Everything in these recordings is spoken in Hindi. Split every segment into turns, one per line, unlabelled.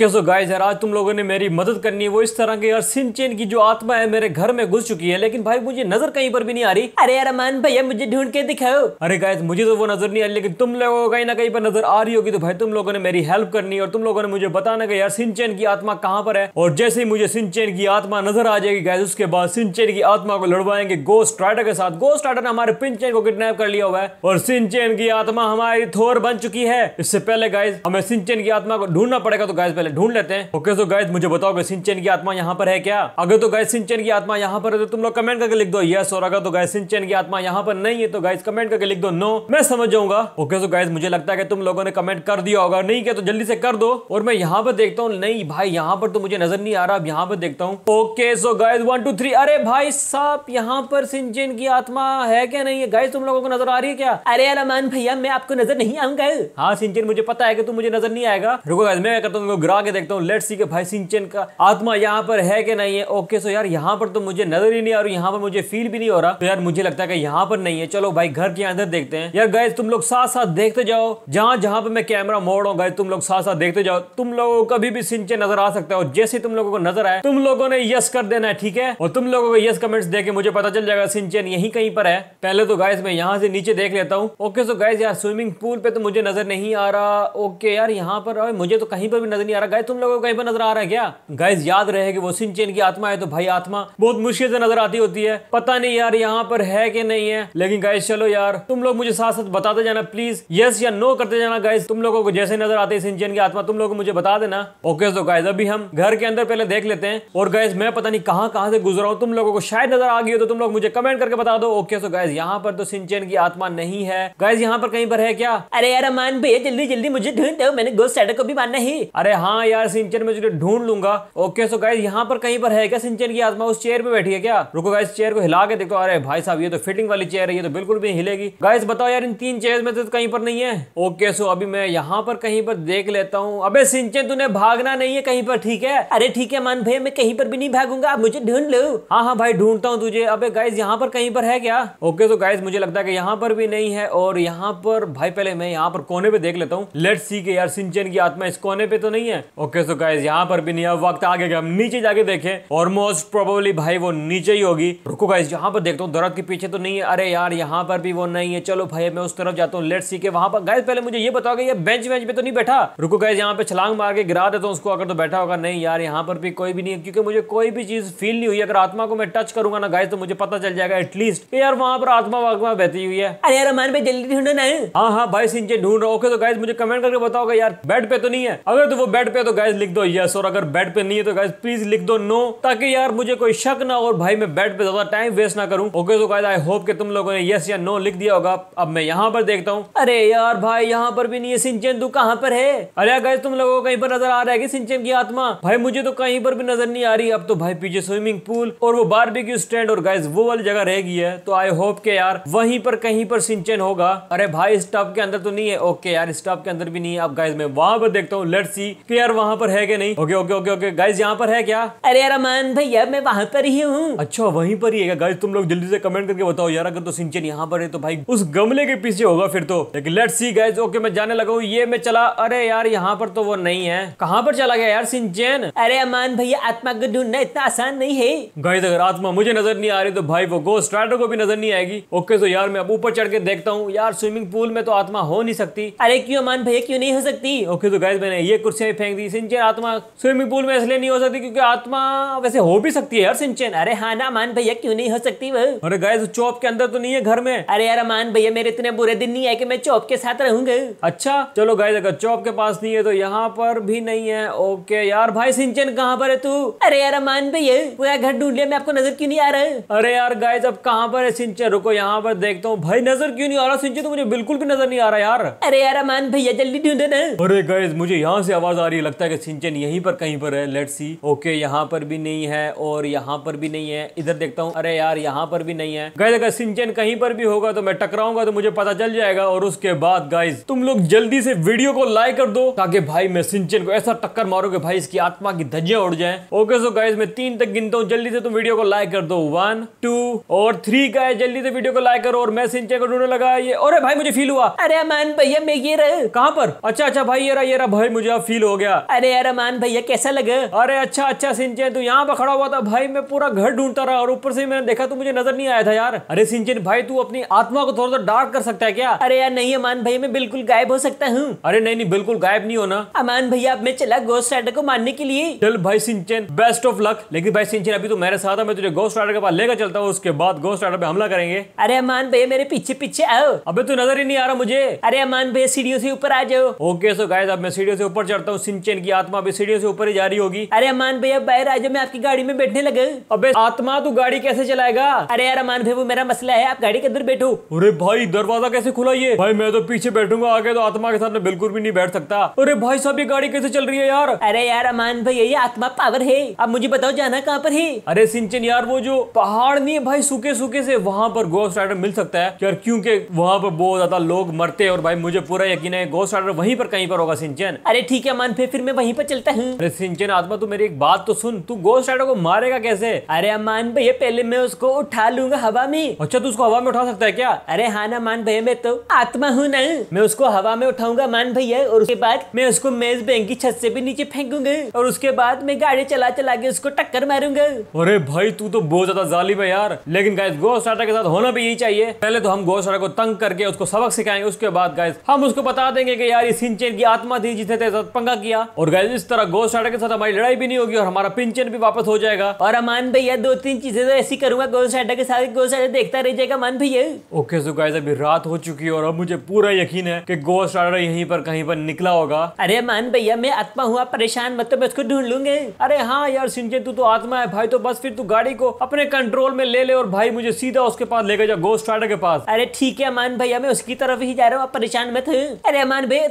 कैसे गाइस यार आज तुम लोगों ने मेरी मदद करनी है वो इस तरह के यार सिंचेन की जो आत्मा है मेरे घर में घुस चुकी है लेकिन भाई मुझे नजर कहीं पर भी नहीं आ रही अरे यार अमान भैया मुझे ढूंढ के दिखाओ अरे गाइस मुझे तो वो नजर नहीं आ रही लेकिन तुम लोगों को कहीं ना कहीं पर नजर आ रही होगी तो भाई तुम लोगों ने मेरी हेल्प करनी और तुम लोगों ने मुझे बताना की यार सिंचेन की आत्मा कहाँ पर है और जैसे ही मुझे सिंचेन की आत्मा नजर आ जाएगी गाइस उसके बाद सिंचेन की आत्मा को लड़वाएंगे गोस्ट राइडर के साथ गोस्ट राइडर ने हमारे पिंचेन को किडनेप कर लिया हुआ है और सिंचेन की आत्मा हमारी थोर बन चुकी है इससे पहले गायस हमें सिंचेन की आत्मा को ढूंढना पड़ेगा तो गाइज पहले पहले ढूंढ लेते हैं ओके सो गाइस मुझे बताओ कि सिंचन की आत्मा यहाँ पर है क्या अगर तो गाय सिंचन की आत्मा यहाँ पर है तो तुम लोग कमेंट करके लिख दो यस और अगर तो गाय सिंचन की आत्मा यहाँ पर नहीं है तो गाइस कमेंट करके लिख दो नो मैं समझ जाऊंगा ओके सो गाइस मुझे लगता है कि तुम लोगों ने कमेंट कर दिया होगा नहीं किया तो जल्दी से कर दो और मैं यहाँ पर देखता हूँ नहीं भाई यहाँ पर तो मुझे नजर नहीं आ रहा अब यहाँ पर देखता हूँ okay so guys one two three अरे भाई साहब यहाँ पर सिंचन की आत्मा है क्या नहीं है गाइस तुम लोगों को नजर आ रही है क्या अरे रमान भैया मैं आपको नजर नहीं आऊंगा हाँ सिंचन मुझे पता है कि तुम मुझे नजर नहीं आएगा रुको गाइज मैं करता हूँ आगे देखता हूँ लेट सी के भाई सिंचन का आत्मा यहाँ पर है कि नहीं है ओके सो यार यहाँ पर तो मुझे नजर ही नहीं आ रही यहाँ पर मुझे फील भी नहीं हो रहा तो यार मुझे लगता है कि यहाँ पर नहीं है चलो भाई घर के अंदर देखते हैं यार गए तुम लोग साथ साथ देखते जाओ जहाँ जहाँ पर मैं कैमरा मोड़ रहा गए तुम लोग साथ साथ देखते जाओ तुम लोगों को कभी भी सिंचन नजर आ सकता है और जैसे तुम लोगों को नजर आए तुम लोगों ने यस कर देना है ठीक है और तुम लोगों को यस कमेंट्स देके मुझे पता चल जाएगा सिंचन यहीं कहीं पर है पहले तो गाइस मैं यहाँ से नीचे देख लेता हूँ ओके सो गाइस यार स्विमिंग पूल पे तो मुझे नजर नहीं आ रहा ओके यार यहाँ पर मुझे तो कहीं पर भी नजर नहीं आ रहा गाइस तुम लोगों को कहीं पर नजर आ रहा है क्या गाइस याद रहे कि वो सिंचेन की आत्मा है तो भाई आत्मा बहुत मुश्किल से नजर आती होती है पता नहीं यार यहाँ पर है कि नहीं है लेकिन गाइस चलो यार तुम लोग मुझे साथ साथ बताते जाना प्लीज यस या नो करते जाना गाइस तुम लोगों को जैसे नजर आते सिंचेन की आत्मा तुम लोग मुझे बता देना ओके तो गाइस अभी हम घर के अंदर पहले देख लेते हैं और गाइस मैं पता नहीं कहाँ कहाँ से गुजरा हूँ तुम लोगों को शायद नजर आ गई हो तो तुम लोग मुझे कमेंट करके बता दो ओके सो गाइज यहाँ पर तो सिंचेन की आत्मा नहीं है गाइज यहाँ पर कहीं पर है क्या अरे यार मान भैया जल्दी जल्दी मुझे ढूंढ दो मैंने गोस्ट को भी मानना ही अरे हाँ हाँ यार सिंचन में ढूंढ लूंगा ओके सो गाइज यहाँ पर कहीं पर है क्या सिंचन की आत्मा उस चेयर पे बैठी है क्या रुको गाइस चेयर को हिला के देखो अरे भाई साहब ये तो फिटिंग वाली चेयर है ये तो बिल्कुल भी हिलेगी गाइस बताओ यार इन तीन चेयर में तो कहीं पर नहीं है ओके सो अभी मैं यहाँ पर कहीं पर देख लेता हूँ अबे सिंचन तूने भागना नहीं है कहीं पर ठीक है अरे ठीक है मान भैया मैं कहीं पर भी नहीं भागूंगा आप मुझे ढूंढ लो हाँ हाँ भाई ढूंढता हूँ तुझे अब गाइज यहाँ पर कहीं पर है क्या ओके सो गाइज मुझे लगता है कि यहाँ पर भी नहीं है और यहाँ पर भाई पहले मैं यहाँ पर कोने पे देख लेता हूँ लेट सी के यार सिंचन की आत्मा इस कोने पे तो नहीं है ओके सो गाइज यहाँ पर भी नहीं अब वक्त आगे हम नीचे जाके देखें मोस्ट प्रोबेबली भाई वो नीचे ही होगी रुको गाइज यहाँ पर देखता हूँ दरद के पीछे तो नहीं है अरे यार यहाँ पर भी वो नहीं है चलो भाई मैं उस तरफ जाता हूँ लेट सी के वहां पर गाइज पहले मुझे ये बताओ ये बेंच वेंच पे तो नहीं बैठा रुको गाइज यहाँ पे छलांग मार के गिरा देता हूँ उसको अगर तो बैठा होगा नहीं यार यहाँ पर भी कोई भी नहीं है क्योंकि मुझे कोई भी चीज फील नहीं हुई अगर आत्मा को मैं टच करूंगा ना गाइज तो मुझे पता चल जाएगा एटलीस्ट यार वहाँ पर आत्मा वात्मा बहती हुई है अरे यार हमारे पे जल्दी ढूंढो है हाँ हाँ भाई सिंचे ढूंढ रहा ओके तो गाइज मुझे कमेंट करके बताओगे यार बेड पे तो नहीं है अगर तो वो बेड बेड पे तो गैस लिख दो यस और अगर बेड पे नहीं है तो गैस प्लीज लिख दो नो ताकि यार मुझे कोई शक ना हो और भाई मैं बेड पे ज्यादा टाइम वेस्ट ना करूं ओके तो गैस आई होप कि तुम लोगों ने यस या नो लिख दिया होगा अब मैं यहाँ पर देखता हूँ अरे यार भाई यहाँ पर भी नहीं है सिंचन तू कहाँ पर है अरे गैस तुम लोगों को कहीं पर नजर आ रहा है कि सिंचन की आत्मा भाई मुझे तो कहीं पर भी नजर नहीं आ रही अब तो भाई पीछे स्विमिंग पूल और वो बारबेक्यू स्टैंड और गैस वो वाली जगह रहेगी है तो आई होप के यार वहीं पर कहीं पर सिंचन होगा अरे भाई इस के अंदर तो नहीं है ओके यार इस के अंदर भी नहीं है अब गैस मैं वहां पर देखता हूँ लेट्स सी कि यार वहाँ पर है क्या नहीं okay okay okay okay guys यहाँ पर है क्या अरे यार अमान भैया मैं वहाँ पर ही हूँ अच्छा वहीं पर ही है गाइज तुम लोग जल्दी से कमेंट करके बताओ यार अगर तो सिंचन यहाँ पर है तो भाई उस गमले के पीछे होगा फिर तो लेकिन लेट सी गाइज ओके मैं जाने लगा हूँ ये मैं चला अरे यार यहाँ पर तो वो नहीं है कहाँ पर चला गया यार सिंचन अरे अमान भैया आत्मा को ढूंढना इतना आसान नहीं है गाइज अगर आत्मा मुझे नजर नहीं आ रही तो भाई वो गोस्ट राइडर को भी नजर नहीं आएगी ओके तो यार मैं अब ऊपर चढ़ के देखता हूँ यार स्विमिंग पूल में तो आत्मा हो नहीं सकती अरे क्यों अमान भैया क्यों नहीं हो सकती ओके तो गाइज मैंने ये कुर्सी फेंक थी सिंचन आत्मा स्विमिंग पूल में इसलिए नहीं हो सकती क्योंकि आत्मा वैसे हो भी सकती है यार सिंचन अरे हाँ ना मान भैया क्यों नहीं हो सकती वो अरे गाय चौप के अंदर तो नहीं है घर में अरे यार मान भैया मेरे इतने बुरे दिन नहीं है की मैं चौप के साथ रहूंगा अच्छा चलो गाय अगर चौप के पास नहीं है तो यहाँ पर भी नहीं है ओके यार भाई सिंचन कहाँ पर है तू अरे यार मान भैया पूरा घर ढूंढ लिया मैं आपको नजर क्यों नहीं आ रहा है अरे यार गाय जब कहाँ पर है सिंचन रुको यहाँ पर देखता हूँ भाई नजर क्यों नहीं आ रहा सिंचन तो मुझे बिल्कुल भी नजर नहीं आ रहा यार अरे यार मान भैया जल्दी ढूंढे ना अरे गाय मुझे यहाँ से आवाज आ रही है ये लगता है कि सिंचन यहीं पर कहीं पर है लेट सी ओके यहाँ पर भी नहीं है और यहाँ पर भी नहीं है इधर देखता हूँ अरे यार यहाँ पर भी नहीं है गाइज अगर सिंचन कहीं पर भी होगा तो मैं टकराऊंगा तो मुझे पता चल जाएगा और उसके बाद गाइज तुम लोग जल्दी से वीडियो को लाइक कर दो ताकि भाई मैं सिंचन को ऐसा टक्कर मारो कि भाई इसकी आत्मा की धज्जियां उड़ जाए ओके सो गाइज मैं तीन तक गिनता हूँ जल्दी से तुम वीडियो को लाइक कर दो वन टू और थ्री गाइज जल्दी से वीडियो को लाइक करो और मैं सिंचन को ढूंढने लगा ये और भाई मुझे फील हुआ अरे मान भैया मैं ये रहे कहाँ पर अच्छा अच्छा भाई ये रहा ये रहा भाई मुझे अब फील हो गया गया अरे यार अमान भैया कैसा लगे अरे अच्छा अच्छा सिंचन तू यहाँ पर खड़ा हुआ था भाई मैं पूरा घर ढूंढता रहा और ऊपर से मैंने देखा तू मुझे नजर नहीं आया था यार अरे सिंचन भाई तू अपनी आत्मा को थोड़ा सा डार्क कर सकता है क्या अरे यार नहीं अमान भाई मैं बिल्कुल गायब हो सकता हूँ अरे नहीं नहीं बिल्कुल गायब नहीं होना अमान भैया अब मैं चला गोस्ट राइडर को मारने के लिए चल भाई सिंचन बेस्ट ऑफ लक लेकिन भाई सिंचन अभी तो मेरे साथ है मैं तुझे गोस्ट राइडर के पास लेकर चलता हूँ उसके बाद गोस्ट राइडर पे हमला करेंगे अरे अमान भैया मेरे पीछे पीछे आओ अबे तू नजर ही नहीं आ रहा मुझे अरे अमान भैया सीढ़ियों से ऊपर आ जाओ ओके सो गाइस अब मैं सीढ़ियों से ऊपर चढ़ता हूँ सिंचन की आत्मा अभी सीढ़ियों से ऊपर ही जारी होगी अरे अमान भैया बाहर आज मैं आपकी गाड़ी में बैठने लगे अबे आत्मा तू गाड़ी कैसे चलाएगा अरे यार अमान भाई वो मेरा मसला है आप गाड़ी के अंदर बैठो अरे भाई दरवाजा कैसे खुला ये भाई मैं तो पीछे बैठूंगा आगे तो आत्मा के में बिल्कुल भी नहीं बैठ सकता अरे भाई साहब ये गाड़ी कैसे चल रही है यार अरे यार अमान भैया ये आत्मा पावर है अब मुझे बताओ जाना कहाँ पर है अरे सिंचन यार वो जो पहाड़ नहीं है भाई सूखे सूखे से वहाँ पर गोस्ट राइडर मिल सकता है यार क्योंकि वहाँ पर बहुत ज्यादा लोग मरते हैं और भाई मुझे पूरा यकीन है गोस्ट राइडर वहीं पर कहीं पर होगा सिंचन अरे ठीक है अमान भाई फिर मैं वहीं पर चलता हूँ अरे सिंचन आत्मा तू मेरी एक बात तो सुन तू गोस्ट राइडर को मारेगा कैसे अरे अमान भैया पहले मैं उसको उठा लूंगा हवा में अच्छा तू उसको हवा में उठा सकता है क्या अरे हाँ ना मान भैया मैं तो आत्मा हूँ ना मैं उसको हवा में उठाऊंगा मान भैया और उसके बाद मैं उसको मेज बैंक की छत से भी नीचे फेंकूंगा और उसके बाद मैं गाड़ी चला चला के उसको टक्कर मारूंगा अरे भाई तू तो बहुत ज्यादा जालिम है यार लेकिन गाइस गोस्ट राइडर के साथ होना भी यही चाहिए पहले तो हम गोस्ट राइडर को तंग करके उसको सबक सिखाएंगे उसके बाद गाइस हम उसको बता देंगे की यार ये सिंचन की आत्मा थी जिसने तेरे साथ पंगा किया किया और गैस इस तरह गोस्ट राइडर के साथ हमारी लड़ाई भी नहीं होगी और हमारा पिंचन भी वापस हो जाएगा और अमान भैया दो तीन चीजें तो ऐसी करूंगा गोस्ट राइडर के साथ गोस्ट राइडर देखता रह जाएगा अमान भैया ओके सो गाइस अभी रात हो चुकी है और अब मुझे पूरा यकीन है की गोस्ट राइडर यहीं पर कहीं पर निकला होगा अरे अमान भैया मैं आत्मा हुआ परेशान मत मैं उसको ढूंढ लूंगे अरे हाँ यार सिंचन तू तो आत्मा है भाई तो बस फिर तू गाड़ी को अपने कंट्रोल में ले ले और भाई मुझे सीधा उसके पास लेकर जा गोस्ट राइडर के पास अरे ठीक है अमान भैया मैं उसकी तरफ ही जा रहा हूँ परेशान मत अरे अमान भैया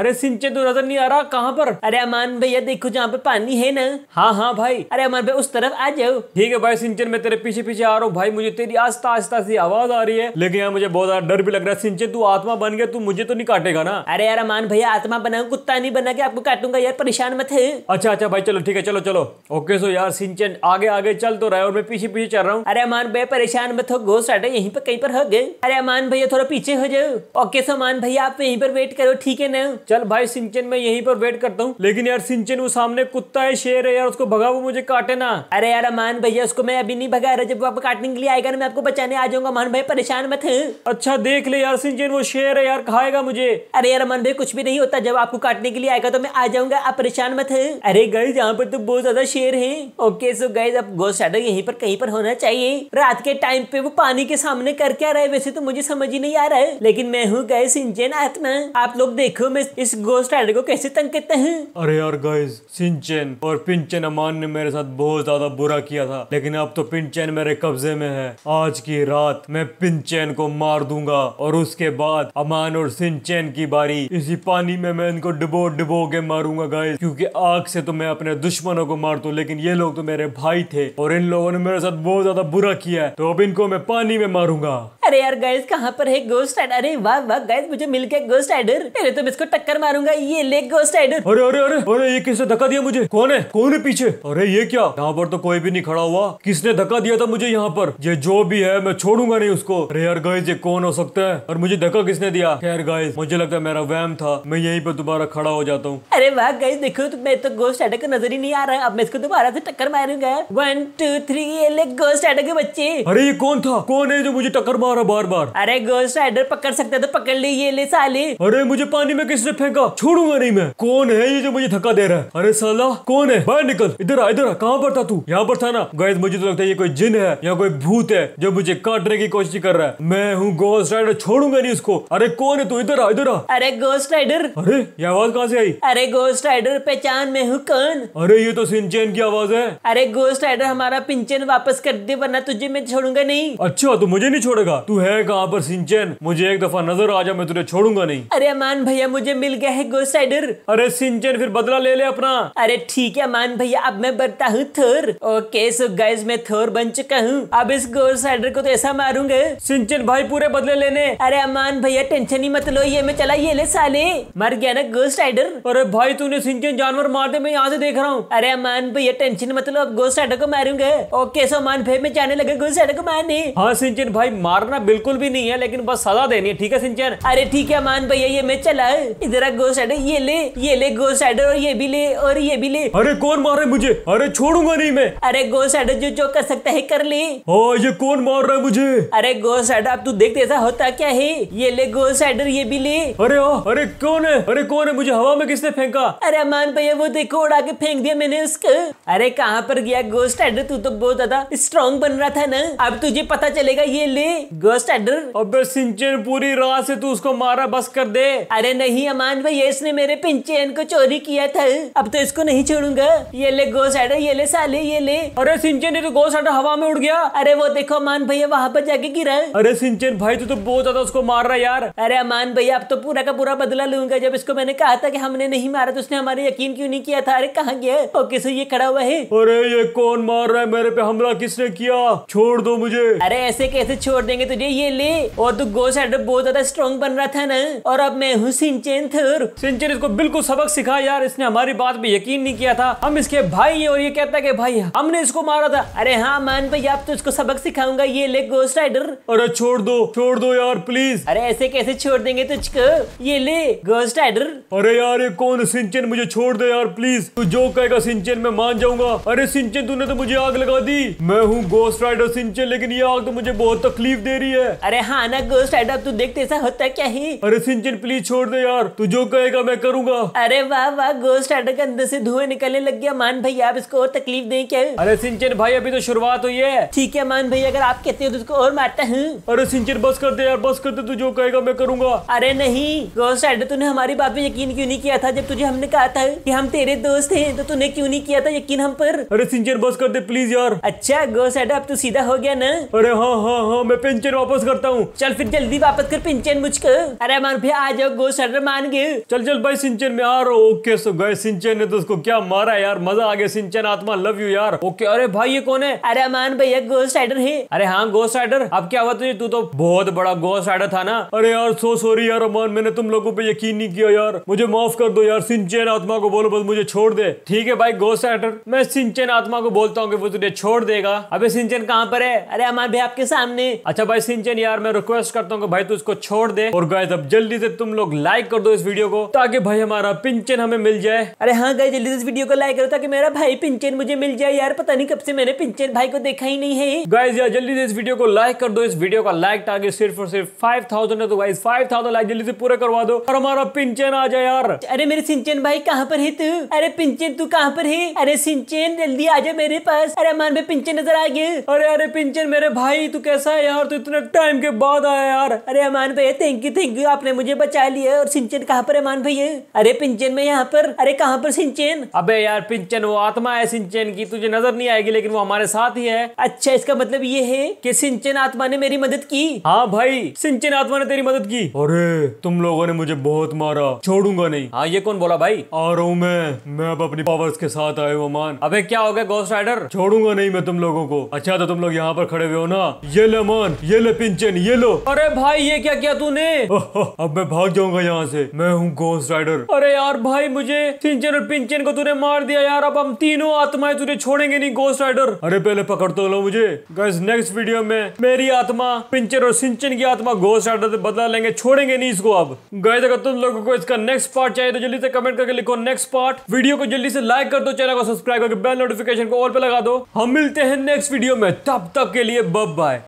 अरे सिंचन तू नजर नहीं आ रहा कहाँ वहाँ पर अरे अमान भैया देखो जहाँ पे पानी है ना हाँ हाँ भाई अरे अमान भाई उस तरफ आ जाओ ठीक है भाई सिंचन मैं तेरे पीछे पीछे आ रहा हूँ भाई मुझे तेरी आस्ता आस्ता सी आवाज आ रही है लेकिन यहाँ मुझे बहुत ज्यादा डर भी लग रहा है सिंचन तू आत्मा बन गया तू मुझे तो नहीं काटेगा ना अरे यार अमान भैया आत्मा बनाऊ कुत्ता नहीं बना के आपको काटूंगा यार परेशान मत है अच्छा अच्छा भाई चलो ठीक है चलो चलो ओके सो यार सिंचन आगे आगे चल तो रहा है और मैं पीछे पीछे चल रहा हूँ अरे अमान भैया परेशान मत हो घोष यहीं पर कहीं पर हो गए अरे अमान भैया थोड़ा पीछे हो जाओ ओके सो अमान भैया आप यहीं पर वेट करो ठीक है ना चल भाई सिंचन मैं यहीं पर वेट वेट करता हूँ लेकिन यार सिंचन वो सामने कुत्ता है शेर है यार उसको भगा वो मुझे काटे ना अरे यार मान भैया उसको मैं अभी नहीं भगा रहा जब आप काटने के लिए आएगा ना मैं आपको बचाने आ जाऊंगा मान भाई परेशान मत है अच्छा देख ले यार सिंचन वो शेर है यार खाएगा मुझे अरे यार मान भाई कुछ भी नहीं होता जब आपको काटने के लिए आएगा तो मैं आ जाऊंगा आप परेशान मत है अरे गई यहाँ पर तो बहुत ज्यादा शेर है ओके सो गाइज अब गो शैडो यहीं पर कहीं पर होना चाहिए रात के टाइम पे वो पानी के सामने कर क्या रहे वैसे तो मुझे समझ ही नहीं आ रहा है लेकिन मैं हूँ गए सिंचन आत्मा आप लोग देखो मैं इस गोस्ट राइडर को कैसे तंग सकते हैं अरे यार गाइस सिंचन और पिंचन अमान ने मेरे साथ बहुत ज्यादा बुरा किया था लेकिन अब तो पिंचन मेरे कब्जे में है आज की रात मैं पिंचन को मार दूंगा और उसके बाद अमान और सिंचन की बारी इसी पानी में मैं इनको डुबो डुबो के मारूंगा गाइज क्योंकि आग से तो मैं अपने दुश्मनों को मार दू लेकिन ये लोग तो मेरे भाई थे और इन लोगों ने मेरे साथ बहुत ज्यादा बुरा किया है तो अब इनको मैं पानी में मारूंगा अरे यार गैस कहाँ पर है गोस्ट राइडर अरे वाह वाह गैस मुझे मिल गया गोस्ट राइडर अरे तो इसको टक्कर मारूंगा ये ले गोस्ट राइडर अरे अरे अरे अरे ये किसने धक्का दिया मुझे कौन है कौन है पीछे अरे ये क्या यहाँ पर तो कोई भी नहीं खड़ा हुआ किसने धक्का दिया था मुझे यहाँ पर ये जो भी है मैं छोड़ूंगा नहीं उसको अरे यार गैस ये कौन हो सकता है और मुझे धक्का किसने दिया खैर गैस मुझे लगता है मेरा वहम था मैं यहीं पर दोबारा खड़ा हो जाता हूँ अरे वाह गाइस देखो तो मैं तो गोस्ट राइडर का नजर ही नहीं आ रहा है अब मैं इसको दोबारा से टक्कर मारूंगा वन टू थ्री ये ले गोस्ट राइडर के बच्चे अरे ये कौन था कौन है जो मुझे टक्कर मार रहा बार बार अरे गोस्ट राइडर पकड़ सकते तो पकड़ ली ये ले साले अरे मुझे पानी में किसने फेंका छोड़ूंगा नहीं मैं कौन है ये जो मुझे धक्का दे रहा है अरे साला कौन है बाहर निकल इधर इधर कहाँ पर था तू यहाँ पर था ना गैस मुझे तो लगता है ये कोई जिन है या कोई भूत है जो मुझे काटने की कोशिश कर रहा है मैं हूँ गोस्ट राइडर छोड़ूंगा नहीं उसको अरे कौन है तू इधर इधर आ अरे गोस्ट राइडर अरे ये आवाज कहाँ से आई अरे गोस्ट राइडर पहचान में हूँ कौन अरे ये तो सिंचन की आवाज है अरे गोस्ट राइडर हमारा पिंचन वापस कर दे वरना तुझे मैं छोड़ूंगा नहीं अच्छा तो मुझे नहीं छोड़ेगा तू है कहाँ पर सिंचन मुझे एक दफा नजर आ जा मैं तुझे छोड़ूंगा नहीं अरे अमान भैया मुझे मिल गया है गोस्ट राइडर अरे सिंचन फिर बदला ले ले अपना अरे ठीक है अमान भैया अब मैं बढ़ता हूँ थोर ओके सो गाइस मैं थोर बन चुका हूँ अब इस गोस राइडर को तो ऐसा मारूंगा सिंचन भाई पूरे बदले लेने अरे अमान भैया टेंशन ही मत लो ये मैं चला ये ले साले मर गया ना गोस्ट राइडर अरे भाई तूने सिंचन जानवर मार दे मैं यहाँ से देख रहा हूँ अरे अमान भैया टेंशन मत लो अब गोस राइडर को मारूंगा ओके सो अमान भाई मैं जाने लगा गोस्ट राइडर को मारने हाँ सिंचन भाई मारना बिल्कुल भी नहीं है लेकिन बस सजा देनी है ठीक है सिंचन अरे ठीक है मान भैया ये मैं चला इधर गो एडर ये ले ये ले गो एडर और ये भी ले और ये भी ले अरे कौन मारे मुझे अरे छोड़ूंगा नहीं मैं अरे गो साइडर जो जो कर सकता है कर ले हाँ, ये कौन मार रहा है मुझे अरे गो एडर अब तू देख होता क्या है ये ले गो साइडर ये भी ले अरे ओ, हाँ, अरे कौन है अरे कौन है मुझे हवा में किसने फेंका अरे अमान हाँ, भैया वो देखो उड़ा के फेंक दिया मैंने उसको अरे कहाँ पर गया गोस्ट एडर तू तो बहुत ज्यादा स्ट्रॉन्ग बन रहा था ना अब तुझे पता चलेगा ये ले गोस्ट एडर अबे सिंचन पूरी राह से तू उसको मारा बस कर दे अरे नहीं अमान भाई इसने मेरे पिंचन को चोरी किया था अब तो इसको नहीं छोड़ूंगा ये ले गोस्ट एडर ये ले साले ये ले अरे सिंचन ये तो गोस्ट एडर हवा में उड़ गया अरे वो देखो अमान भैया वहाँ पर जाके गिरा अरे सिंचन भाई तू तो बहुत ज्यादा उसको मार रहा यार अरे अमान भैया अब तो पूरा का पूरा बदला लूंगा जब इसको मैंने कहा था की हमने नहीं मारा तो उसने हमारे यकीन क्यों नहीं किया था अरे कहा गया और किसे ये खड़ा हुआ है अरे ये कौन मार रहा है मेरे पे हमला किसने किया छोड़ दो मुझे अरे ऐसे कैसे छोड़ देंगे तुझे ये ले और तू गो साइड बहुत ज्यादा स्ट्रॉन्ग बन रहा था ना और अब मैं हूँ सिंचन थर सिंचन इसको बिल्कुल सबक सिखा यार इसने हमारी बात पे यकीन नहीं किया था हम इसके भाई है और ये कहता है कि भाई हमने इसको मारा था अरे हाँ मान भाई आप तो इसको सबक सिखाऊंगा ये ले गोस्ट राइडर अरे छोड़ दो छोड़ दो यार प्लीज अरे ऐसे कैसे छोड़ देंगे तुझको ये ले गोस्ट राइडर अरे यार ये कौन सिंचन मुझे छोड़ दे यार प्लीज तू जो कहेगा सिंचन मैं मान जाऊंगा अरे सिंचन तूने तो मुझे आग लगा दी मैं हूँ गोस्ट राइडर सिंचन लेकिन ये आग तो मुझे बहुत तकलीफ दे रही है अरे हाँ ना गोस्ट हेड तू देखते ऐसा होता क्या ही अरे सिंचन प्लीज छोड़ दे यार तू जो कहेगा मैं करूँगा अरे वाह वाह गोस्ट हेड के अंदर से धुएं निकलने लग गया मान भाई आप इसको और तकलीफ दे क्या अरे सिंचन भाई अभी तो शुरुआत हुई है ठीक है मान भाई अगर आप कहते हो तो उसको और मारता हूँ अरे सिंचन बस कर दे यार बस कर दे तू जो कहेगा मैं करूंगा अरे नहीं गोस्ट हेड तूने हमारी बात में यकीन क्यों नहीं किया था जब तुझे हमने कहा था की हम तेरे दोस्त है तो तूने क्यों नहीं किया था यकीन हम पर अरे सिंचन बस कर दे प्लीज यार अच्छा गोस्ट हेड अब तू सीधा हो गया ना अरे हाँ हाँ हाँ मैं पेंचर फिर वापस करता हूँ चल फिर जल्दी वापस कर सिंचन मुझको अरे अमर भैया आ जाओ गो सर मान गए चल चल भाई सिंचन में आ रहा ओके सो गए सिंचन ने तो उसको क्या मारा यार मजा आ गया सिंचन आत्मा लव यू यार ओके अरे भाई ये कौन है अरे मान भैया गोस्ट राइडर है अरे हाँ गोस्ट राइडर अब क्या हुआ तुझे तू तो बहुत बड़ा गोस्ट राइडर था ना अरे यार सो सॉरी यार अमान मैंने तुम लोगों पे यकीन नहीं किया यार मुझे माफ कर दो यार सिंचन आत्मा को बोलो बस मुझे छोड़ दे ठीक है भाई गोस्ट राइडर मैं सिंचन आत्मा को बोलता हूँ कि वो तुझे छोड़ देगा अबे सिंचन कहाँ पर है अरे अमान भैया आपके सामने अच्छा भाई भाई सिंचन यार मैं रिक्वेस्ट करता हूँ भाई तू इसको छोड़ दे और गाय अब जल्दी से तुम लोग लाइक कर दो इस वीडियो को ताकि भाई हमारा पिंचन हमें मिल जाए अरे हाँ गाय जल्दी से इस वीडियो को लाइक करो ताकि मेरा भाई पिंचन मुझे मिल जाए यार पता नहीं कब से मैंने पिंचन भाई को देखा ही नहीं है गाइज यार जल्दी से इस वीडियो को लाइक कर दो इस वीडियो का लाइक टारगेट सिर्फ और सिर्फ फाइव थाउजेंड है तो गाइज फाइव थाउजेंड लाइक जल्दी से पूरा करवा दो और हमारा पिंचन आ जाए यार अरे मेरे सिंचन भाई कहाँ पर है तू अरे पिंचन तू कहाँ पर है अरे सिंचन जल्दी आ जाए मेरे पास अरे हमारे पिंचन नजर आ गए अरे अरे पिंचन मेरे भाई तू कैसा है यार तू इतने टाइम के बाद आया यार अरे अमान भैया थैंक यू थैंक यू आपने मुझे बचा लिया और सिंचन कहाँ पर अमान भैया अरे पिंचन में यहाँ पर अरे कहाँ पर सिंचन अबे यार पिंचन वो आत्मा है सिंचन की तुझे नजर नहीं आएगी लेकिन वो हमारे साथ ही है अच्छा इसका मतलब ये है की सिंचन आत्मा ने मेरी मदद की हाँ भाई सिंचन आत्मा ने तेरी मदद की अरे तुम लोगों ने मुझे बहुत मारा छोड़ूंगा नहीं हाँ ये कौन बोला भाई आ रहा हूँ मैं मैं अब अपनी पावर्स के साथ आये हूँ अमान अबे क्या हो गया गोस्ट राइडर छोड़ूंगा नहीं मैं तुम लोगों को अच्छा तो तुम लोग यहाँ पर खड़े हुए हो ना ये लेमान ये ले पिंचन ये लो अरे भाई ये क्या किया तूने अब मैं भाग जाऊंगा यहाँ से मैं हूँ गोस्ट राइडर अरे यार भाई मुझे सिंचन और पिंचन को तूने मार दिया यार अब हम तीनों आत्माएं तुझे छोड़ेंगे नहीं गोस्ट राइडर अरे पहले पकड़ तो लो मुझे गाइस नेक्स्ट वीडियो में मेरी आत्मा पिंचन और सिंचन की आत्मा गोस्ट राइडर से बदला लेंगे छोड़ेंगे नहीं इसको अब गाइस अगर तुम लोगों को इसका नेक्स्ट पार्ट चाहिए तो जल्दी से कमेंट करके लिखो नेक्स्ट पार्ट वीडियो को जल्दी से लाइक कर दो चैनल को सब्सक्राइब करके बेल नोटिफिकेशन को ऑल पे लगा दो हम मिलते हैं नेक्स्ट वीडियो में तब तक के लिए बब बाय